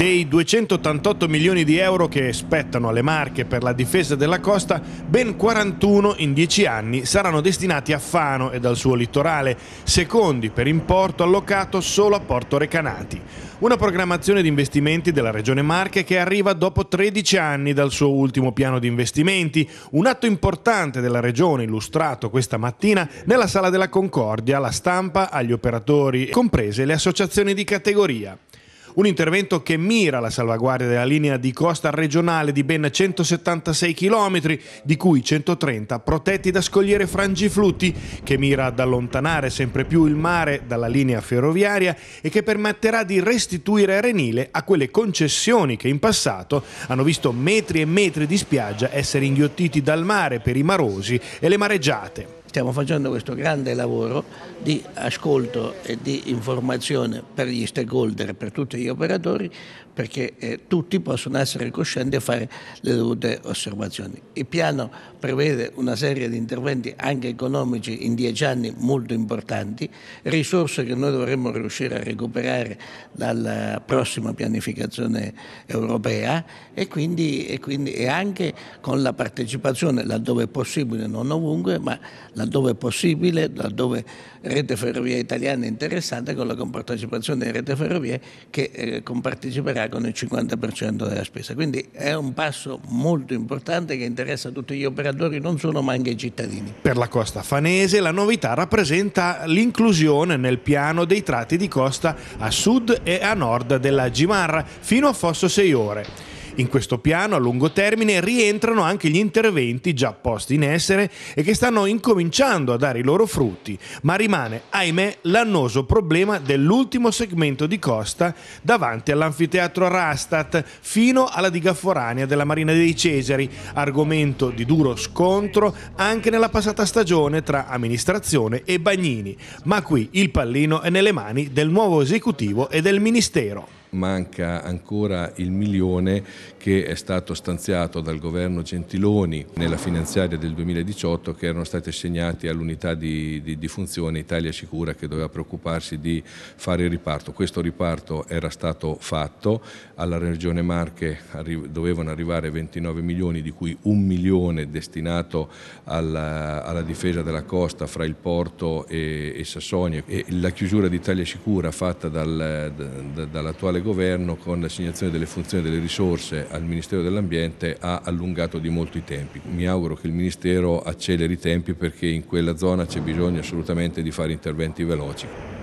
Dei 288 milioni di euro che spettano alle Marche per la difesa della costa, ben 41 in 10 anni saranno destinati a Fano e al suo litorale, secondi per importo allocato solo a Porto Recanati. Una programmazione di investimenti della Regione Marche che arriva dopo 13 anni dal suo ultimo piano di investimenti, un atto importante della Regione illustrato questa mattina nella Sala della Concordia alla stampa, agli operatori, comprese le associazioni di categoria. Un intervento che mira la salvaguardia della linea di costa regionale di ben 176 km, di cui 130 protetti da scogliere frangiflutti, che mira ad allontanare sempre più il mare dalla linea ferroviaria e che permetterà di restituire Renile a quelle concessioni che in passato hanno visto metri e metri di spiaggia essere inghiottiti dal mare per i marosi e le mareggiate stiamo facendo questo grande lavoro di ascolto e di informazione per gli stakeholder, per tutti gli operatori, perché eh, tutti possono essere coscienti e fare le dovute osservazioni. Il piano prevede una serie di interventi anche economici in dieci anni molto importanti, risorse che noi dovremmo riuscire a recuperare dalla prossima pianificazione europea e quindi, e quindi e anche con la partecipazione, laddove è possibile, non ovunque, ma laddove è possibile, laddove Rete Ferrovie Italiana è interessata con la compartecipazione di Rete Ferrovie che eh, comparteciperà con il 50% della spesa. Quindi è un passo molto importante che interessa tutti gli operatori, non solo ma anche i cittadini. Per la costa fanese la novità rappresenta l'inclusione nel piano dei tratti di costa a sud e a nord della Gimarra fino a Fosso 6 ore. In questo piano a lungo termine rientrano anche gli interventi già posti in essere e che stanno incominciando a dare i loro frutti, ma rimane, ahimè, l'annoso problema dell'ultimo segmento di costa davanti all'anfiteatro Rastat fino alla digaforania della Marina dei Cesari, argomento di duro scontro anche nella passata stagione tra amministrazione e Bagnini, ma qui il pallino è nelle mani del nuovo esecutivo e del Ministero manca ancora il milione che è stato stanziato dal governo Gentiloni nella finanziaria del 2018 che erano stati assegnati all'unità di, di, di, funzione Italia Sicura che doveva preoccuparsi di fare il riparto. Questo riparto era stato fatto, alla Regione Marche arri dovevano arrivare 29 milioni di cui un milione destinato alla, alla difesa della costa fra il porto e, e Sassonia e la chiusura di Italia Sicura fatta dal, da, dall'attuale l'attuale governo con l'assegnazione delle funzioni e delle risorse al Ministero dell'Ambiente ha allungato di molto i tempi. Mi auguro che il Ministero acceleri i tempi perché in quella zona c'è bisogno assolutamente di fare interventi veloci.